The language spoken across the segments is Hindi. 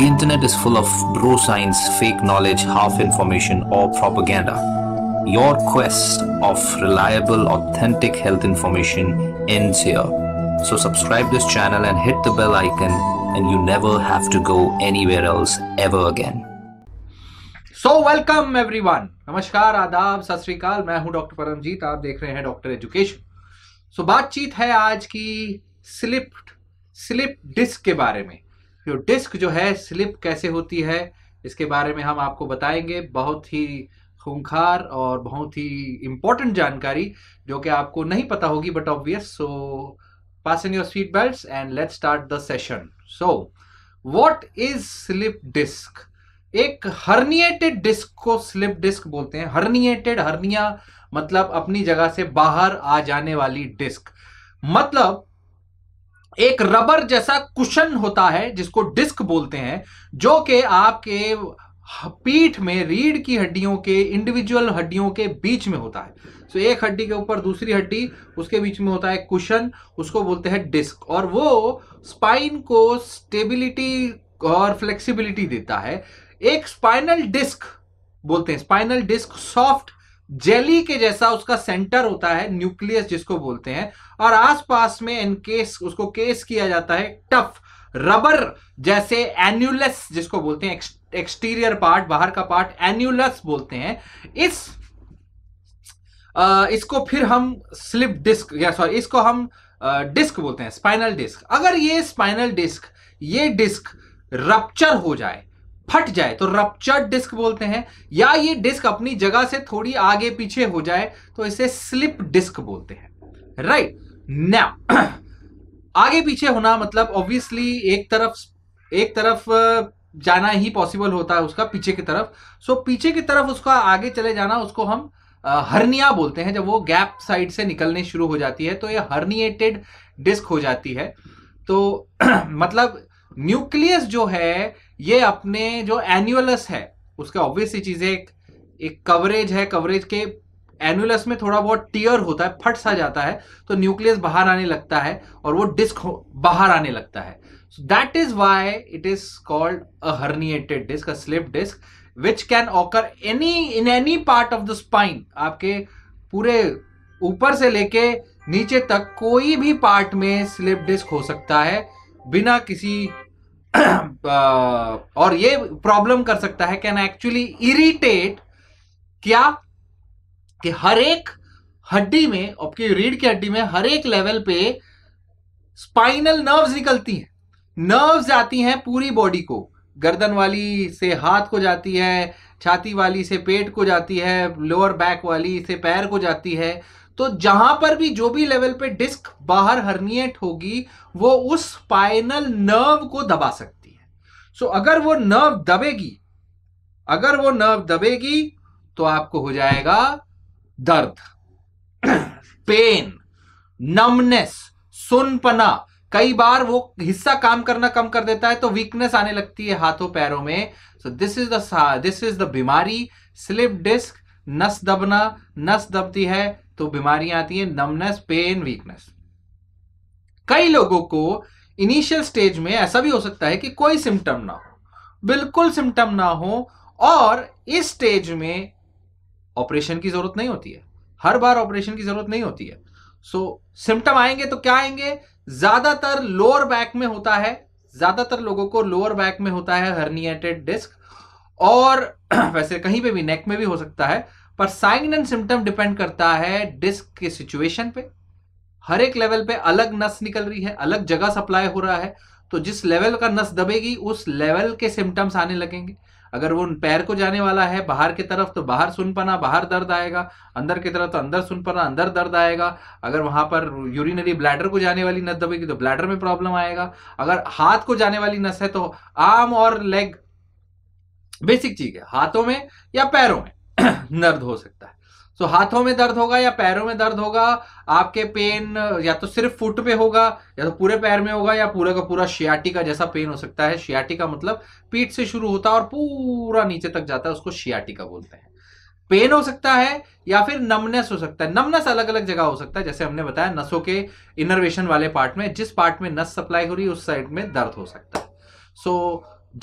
The internet is full of bro science, fake knowledge, half information, or propaganda. Your quest of reliable, authentic health information ends here. So subscribe this channel and hit the bell icon and you never have to go anywhere else ever again. So welcome everyone. Namaskar, आदाब सत I am Dr. Paramjeet. You are watching Doctor Education. so, बातचीत है आज की स्लिप स्लिप डिस्क के बारे में फिर डिस्क जो है स्लिप कैसे होती है इसके बारे में हम आपको बताएंगे बहुत ही खूंखार और बहुत ही इम्पोर्टेंट जानकारी जो कि आपको नहीं पता होगी but obvious so fasten your seat belt and let start the session so what is slip disc एक हर्निएटेड डिस्क को स्लिप डिस्क बोलते हैं हर्निएटेड हर्निया मतलब अपनी जगह से बाहर आ जाने वाली डिस्क मतलब एक रबर जैसा कुशन होता है जिसको डिस्क बोलते हैं जो कि आपके पीठ में रीढ़ की हड्डियों के इंडिविजुअल हड्डियों के बीच में होता है सो so, एक हड्डी के ऊपर दूसरी हड्डी उसके बीच में होता है कुशन उसको बोलते हैं डिस्क और वो स्पाइन को स्टेबिलिटी और फ्लेक्सिबिलिटी देता है एक स्पाइनल डिस्क बोलते हैं स्पाइनल डिस्क सॉफ्ट जेली के जैसा उसका सेंटर होता है न्यूक्लियस जिसको बोलते हैं और आसपास में इनकेस उसको केस किया जाता है टफ रबर जैसे एन्यूलस जिसको बोलते हैं एक्सटीरियर पार्ट बाहर का पार्ट एन्यूलस बोलते हैं इस आ, इसको फिर हम स्लिप डिस्क या सॉरी इसको हम आ, डिस्क बोलते हैं स्पाइनल डिस्क अगर ये स्पाइनल डिस्क ये डिस्क रप्चर हो जाए फट जाए तो रप्चर्ड डिस्क बोलते हैं या ये डिस्क अपनी जगह से थोड़ी आगे पीछे हो जाए तो इसे स्लिप डिस्क बोलते हैं राइट नाउ आगे पीछे होना मतलब ऑब्वियसली एक तरफ एक तरफ जाना ही पॉसिबल होता है उसका पीछे की तरफ सो so, पीछे की तरफ उसका आगे चले जाना उसको हम हर्निया बोलते हैं जब वो गैप साइड से निकलने शुरू हो जाती है तो ये हर्निएटेड डिस्क हो जाती है तो मतलब न्यूक्लियस जो है ये अपने जो एनुअलस है उसका ऑब्वियस चीज एक एक कवरेज है कवरेज के एनुअलस में थोड़ा बहुत टीयर होता है फट सा जाता है तो न्यूक्लियस बाहर आने लगता है और वो डिस्क बाहर आने लगता है that is why it is called a herniated disc a slip disc which can occur any in any part of the spine आपके पूरे ऊपर से लेके नीचे तक कोई भी पार्ट में स्लिप डिस्क हो सकता है बिना किसी और ये प्रॉब्लम कर सकता है कैन एक्चुअली इरिटेट क्या कि हर एक हड्डी में आपकी रीढ़ की हड्डी में हर एक लेवल पे स्पाइनल नर्व्स निकलती हैं नर्व्स जाती हैं पूरी बॉडी को गर्दन वाली से हाथ को जाती है छाती वाली से पेट को जाती है लोअर बैक वाली से पैर को जाती है तो जहां पर भी जो भी लेवल पे डिस्क बाहर हर्निएट होगी वो उस स्पाइनल नर्व को दबा सकती है सो so, अगर वो नर्व दबेगी अगर वो नर्व दबेगी तो आपको हो जाएगा दर्द पेन नमनेस सुनपना कई बार वो हिस्सा काम करना कम कर देता है तो वीकनेस आने लगती है हाथों पैरों में so this is the this is the बीमारी स्लिप डिस्क नस दबना नस दबती है तो बीमारियां आती हैं नमनेस पेन वीकनेस कई लोगों को इनिशियल स्टेज में ऐसा भी हो सकता है कि कोई सिम्टम ना हो बिल्कुल सिम्टम ना हो और इस स्टेज में ऑपरेशन की जरूरत नहीं होती है हर बार ऑपरेशन की जरूरत नहीं होती है सो so, सिम्टम आएंगे तो क्या आएंगे ज्यादातर लोअर बैक में होता है ज्यादातर लोगों को लोअर बैक में होता है हर्निएटेड डिस्क और वैसे कहीं पे भी नेक में भी हो सकता है पर साइन एंड सिम्टम डिपेंड करता है डिस्क के सिचुएशन पे हर एक लेवल पे अलग नस निकल रही है अलग जगह सप्लाई हो रहा है तो जिस लेवल का नस दबेगी उस लेवल के सिम्टम्स आने लगेंगे अगर वो पैर को जाने वाला है बाहर की तरफ तो बाहर सुन पाना बाहर दर्द आएगा अंदर की तरफ तो अंदर सुन पाना अंदर दर्द आएगा अगर वहां पर यूरिनरी ब्लैडर को जाने वाली नस दबेगी तो ब्लैडर में प्रॉब्लम आएगा अगर हाथ को जाने वाली नस है तो आर्म और लेग बेसिक चीज है हाथों में या पैरों में दर्द हो सकता है सो so, हाथों में दर्द होगा या पैरों में दर्द होगा आपके पेन या तो सिर्फ फुट पे होगा या तो पूरे पैर में होगा या पूरा का पूरा शियाटी का जैसा पेन हो सकता है का मतलब पीठ से शुरू होता है और पूरा नीचे तक जाता है उसको शियाटी का बोलते हैं पेन हो सकता है या फिर नमनेस हो सकता है नमनेस अलग अलग जगह हो सकता है जैसे हमने बताया नसों के इनर्वेशन वाले पार्ट में जिस पार्ट में नस सप्लाई हो रही है उस साइड में दर्द हो सकता है so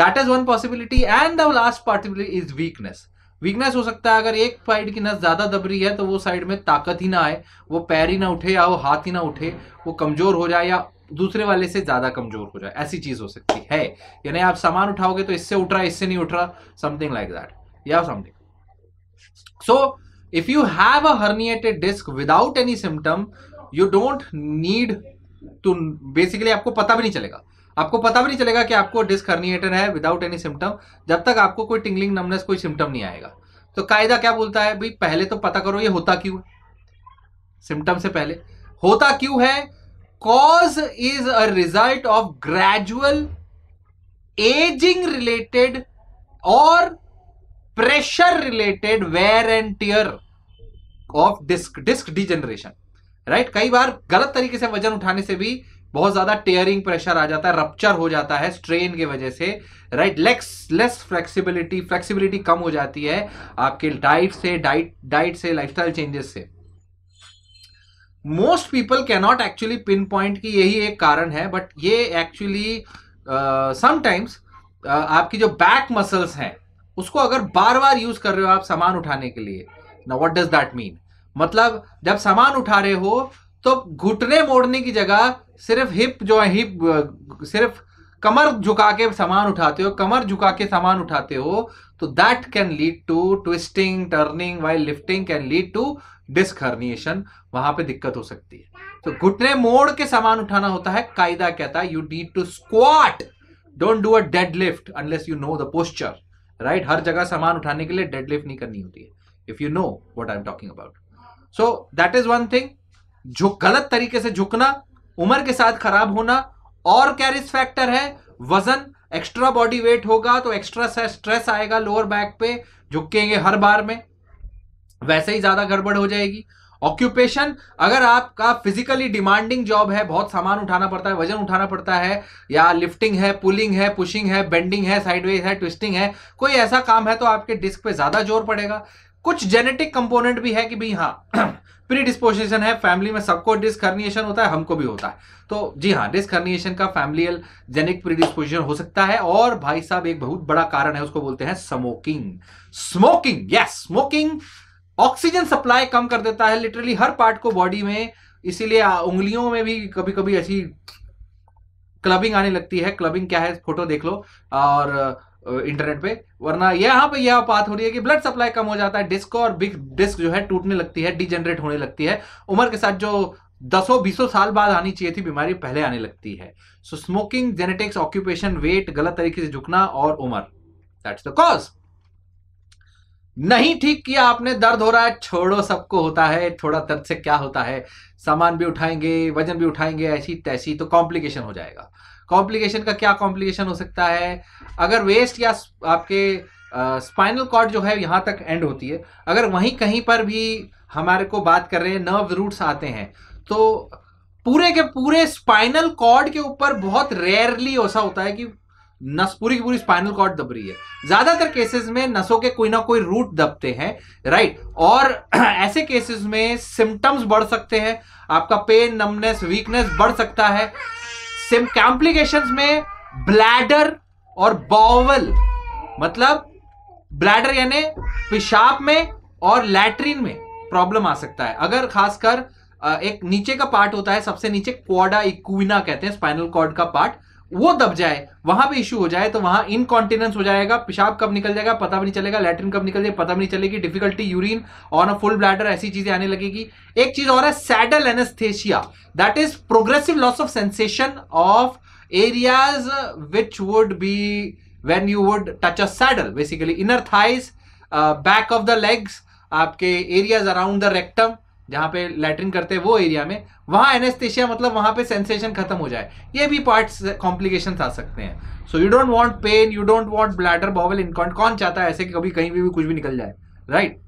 that is one possibility and the last possibility is weakness weakness हो सकता है अगर एक साइड की नस ज़्यादा दब रही है तो वो साइड में ताकत ही ना आए वो पैर ही ना उठे या वो हाथ ही ना उठे वो कमज़ोर हो जाए या दूसरे वाले से ज़्यादा कमज़ोर हो जाए ऐसी चीज़ हो सकती है यानी आप सामान उठाओगे तो इससे उठ रहा इससे नहीं उठ रहा समथिंग लाइक दैट या something so if you have a herniated disc without any symptom you don't need to basically आपको पता भी नहीं चलेगा आपको पता भी नहीं चलेगा कि आपको डिस्क हर्निएटर है विदाउट एनी सिम्टम जब तक आपको कोई टिंगलिंग नमनेस कोई सिम्टम नहीं आएगा तो कायदा क्या बोलता है भाई पहले तो पता करो ये होता क्यों है सिम्टम से पहले होता क्यों है cause is a result of gradual ageing related और pressure related wear and tear of disc disc degeneration right कई बार गलत तरीके से वजन उठाने से भी बहुत ज्यादा टेयरिंग प्रेशर आ जाता है रप्चर हो जाता है स्ट्रेन की वजह से right less less flexibility flexibility कम हो जाती है आपके डाइट से डाइट डाइट से लाइफस्टाइल चेंजेस से most people cannot actually pinpoint की यही एक कारण है बट ये एक्चुअली समटाइम्स uh, uh, आपकी जो बैक मसल्स हैं उसको अगर बार बार यूज कर रहे हो आप सामान उठाने के लिए ना वट डज दैट मीन मतलब जब सामान उठा रहे हो तो घुटने मोड़ने की जगह सिर्फ हिप जो है हिप सिर्फ कमर झुका के सामान उठाते हो कमर झुका के सामान उठाते हो तो that can lead to twisting turning while lifting can lead to disc herniation वहां पे दिक्कत हो सकती है तो घुटने मोड़ के सामान उठाना होता है कायदा कहता है you need to squat don't do a deadlift unless you know the posture right हर जगह सामान उठाने के लिए डेड लिफ्ट नहीं करनी होती है if you know what I am talking about so that is one thing झुक गलत तरीके से झुकना उम्र के साथ खराब होना और क्या रिस्क फैक्टर है वजन एक्स्ट्रा बॉडी वेट होगा तो एक्स्ट्रा स्ट्रेस आएगा लोअर बैक पे झुकेंगे हर बार में वैसे ही ज्यादा गड़बड़ हो जाएगी ऑक्यूपेशन अगर आपका फिजिकली डिमांडिंग जॉब है बहुत सामान उठाना पड़ता है वजन उठाना पड़ता है या लिफ्टिंग है पुलिंग है पुशिंग है बेंडिंग है साइडवेज है ट्विस्टिंग है कोई ऐसा काम है तो आपके डिस्क पे ज्यादा जोर पड़ेगा कुछ जेनेटिक कंपोनेंट भी है कि भाई हाँ प्री डिस्पोजिशन है फैमिली में सबको डिस्कर्निएशन होता है हमको भी होता है तो जी हाँ डिस्कर्निएशन का फैमिली जेनिक प्री डिस्पोजिशन हो सकता है और भाई साहब एक बहुत बड़ा कारण है उसको बोलते हैं smoking smoking yes smoking oxygen supply कम कर देता है लिटरली हर पार्ट को बॉडी में इसीलिए उंगलियों में भी कभी कभी ऐसी क्लबिंग आने लगती है क्लबिंग क्या है फोटो देख लो और इंटरनेट पे वरना यहाँ पे यह बात हो रही है कि ब्लड सप्लाई कम हो जाता है डिस्क और बिग डिस्क जो है टूटने लगती है डिजेनरेट होने लगती है उम्र के साथ जो दसों बीसों साल बाद आनी चाहिए थी बीमारी पहले आने लगती है so smoking genetics occupation weight गलत तरीके से झुकना और उम्र दैट्स द कॉज नहीं ठीक किया आपने दर्द हो रहा है छोड़ो सबको होता है थोड़ा दर्द से क्या होता है सामान भी उठाएंगे वजन भी उठाएंगे ऐसी तैसी तो कॉम्प्लिकेशन हो जाएगा कॉम्प्लिकेशन का क्या कॉम्प्लिकेशन हो सकता है अगर वेस्ट या आपके स्पाइनल कॉर्ड जो है यहाँ तक एंड होती है अगर वहीं कहीं पर भी हमारे को बात कर रहे हैं नर्व रूट्स आते हैं तो पूरे के पूरे स्पाइनल कॉर्ड के ऊपर बहुत रेयरली ऐसा होता है कि नस पूरी की पूरी स्पाइनल कॉर्ड दब रही है ज्यादातर केसेस में नसों के कोई ना कोई रूट दबते हैं राइट और ऐसे केसेस में सिम्टम्स बढ़ सकते हैं आपका पेन नमनेस वीकनेस बढ़ सकता है सिम कॉम्प्लिकेशन में ब्लैडर और बॉवल मतलब ब्लैडर यानी पेशाब में और लैटरिन में प्रॉब्लम आ सकता है अगर खासकर एक नीचे का पार्ट होता है सबसे नीचे क्वाडा इक्विना कहते हैं स्पाइनल कॉर्ड का पार्ट वो दब जाए वहां पे इश्यू हो जाए तो वहां इनकॉन्टिनेंस हो जाएगा पेशाब कब निकल जाएगा पता भी नहीं चलेगा लेटरिन कब निकल जाएगा पता भी नहीं चलेगी difficulty urine on a full bladder ऐसी चीजें आने लगेगी एक चीज और है saddle anaesthesia that is progressive loss of sensation of areas which would be when you would touch a saddle basically inner thighs back of the legs आपके एरियाज अराउंड द रेक्टम जहां पे लैट्रिन करते हैं वो एरिया में वहां एनेस्थेशिया मतलब वहां पे सेंसेशन खत्म हो जाए ये भी पार्ट्स कॉम्प्लिकेशन आ सकते हैं so you don't want pain you don't want bladder bowel इनकॉन्ट कौन चाहता है ऐसे कि कभी कहीं भी, भी कुछ भी निकल जाए right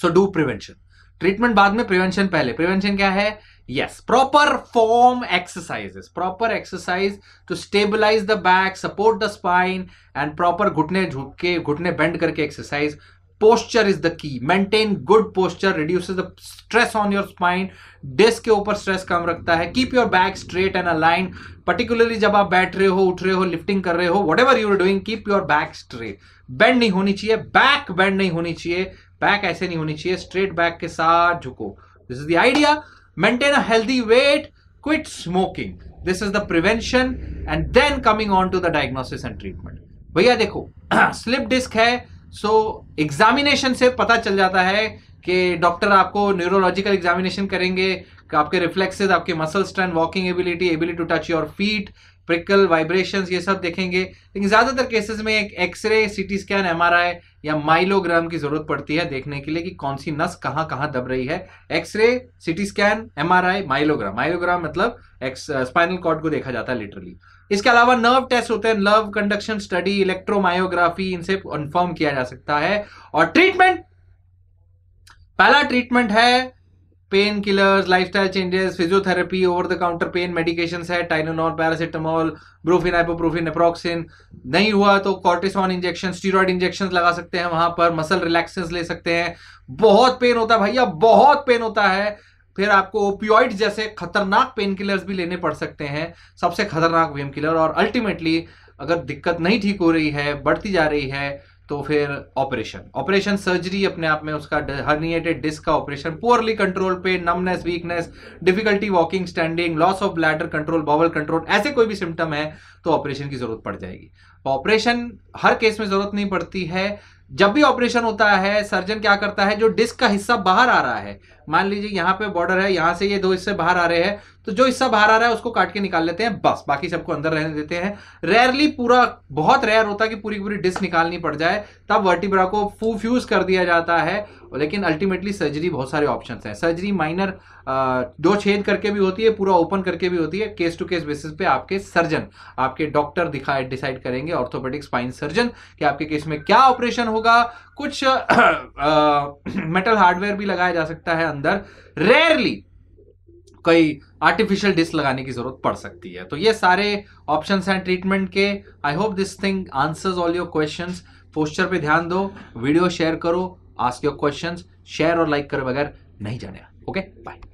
so do prevention treatment बाद में प्रिवेंशन पहले प्रिवेंशन क्या है yes proper form exercises proper exercise to stabilize the back support the spine and proper घुटने झुक के घुटने बेंड करके exercise posture is the key maintain good posture reduce the stress on your spine disc के ऊपर स्ट्रेस कम रखता है keep your back straight and align particularly जब आप बैठ रहे हो उठ रहे हो लिफ्टिंग कर रहे हो whatever you're doing keep your back straight bend नहीं होनी चाहिए बैक बेंड नहीं होनी चाहिए बैक ऐसे नहीं होनी चाहिए स्ट्रेट बैक के साथ झुको this is the idea maintain a healthy weight quit smoking this is the prevention and then coming on to the diagnosis and treatment भैया देखो स्लिप डिस्क है सो so, एग्जामिनेशन से पता चल जाता है कि डॉक्टर आपको न्यूरोलॉजिकल एग्जामिनेशन करेंगे आपके रिफ्लेक्सेस आपके muscle strength walking ability ability to touch your feet prickle vibrations ये सब देखेंगे लेकिन ज़्यादातर केसेस में एक एक्सरे सीटी स्कैन एमआरआई या माइलोग्राम की ज़रूरत पड़ती है देखने के लिए कि कौन सी नस कहां कहां दब रही है एक्सरे सीटी स्कैन एमआरआई माइलोग्राम माइलोग्राम मतलब एक्स स्पाइनल कॉर्ड को देखा जाता है लिटरली इसके अलावा नर्व टेस्ट होते हैं नर्व कंडक्शन स्टडी इलेक्ट्रोमायोग्राफी इनसे कन्फर्म किया जा सकता है और ट्रीटमेंट पहला ट्रीटमेंट है painkillers lifestyle changes physiotherapy over the counter pain medication है टाइनोनॉल पैरासीटामोल ब्रोफिन आइपोप्रोफिन एप्रोक्सिन नहीं हुआ तो कॉर्टिसॉन इंजेक्शन स्टीरोड इंजेक्शन लगा सकते हैं वहां पर मसल रिलैक्सेंस ले सकते हैं बहुत पेन होता है भैया बहुत पेन होता है फिर आपको ओपियोइड जैसे खतरनाक पेन किलर्स भी लेने पड़ सकते हैं सबसे खतरनाक पेन किलर और अल्टीमेटली अगर दिक्कत नहीं ठीक हो रही है बढ़ती जा रही है तो फिर ऑपरेशन ऑपरेशन सर्जरी अपने आप में उसका हर्निएटेड डिस्क का ऑपरेशन पोअरली कंट्रोल पे numbness weakness difficulty walking standing loss of bladder control bowel control ऐसे कोई भी सिम्टम है तो ऑपरेशन की जरूरत पड़ जाएगी ऑपरेशन हर केस में जरूरत नहीं पड़ती है जब भी ऑपरेशन होता है सर्जन क्या करता है जो डिस्क का हिस्सा बाहर आ रहा है मान लीजिए यहाँ पे बॉर्डर है यहाँ से ये दो हिस्से बाहर आ रहे हैं तो जो हिस्सा बाहर आ रहा है उसको काट के निकाल लेते हैं बस बाकी सबको अंदर रहने देते हैं रेयरली पूरा बहुत रेयर होता है कि पूरी पूरी डिस्क निकालनी पड़ जाए तब वर्टिब्रा को फू फ्यूज कर दिया जाता है लेकिन अल्टीमेटली सर्जरी बहुत सारे ऑप्शन हैं सर्जरी माइनर दो छेद करके भी होती है पूरा ओपन करके भी होती है केस टू केस बेसिस पे आपके सर्जन आपके डॉक्टर दिखाए डिसाइड करेंगे ऑर्थोपेडिक स्पाइन सर्जन कि आपके केस में क्या ऑपरेशन होगा कुछ मेटल हार्डवेयर भी लगाया जा सकता है अंदर रेयरली कोई आर्टिफिशियल डिस्क लगाने की जरूरत पड़ सकती है तो ये सारे ऑप्शंस हैं ट्रीटमेंट के I hope this thing answers all your questions posture पे ध्यान दो वीडियो शेयर करो आस्क योर क्वेश्चंस शेयर और लाइक करे बगैर नहीं जाने ओके बाय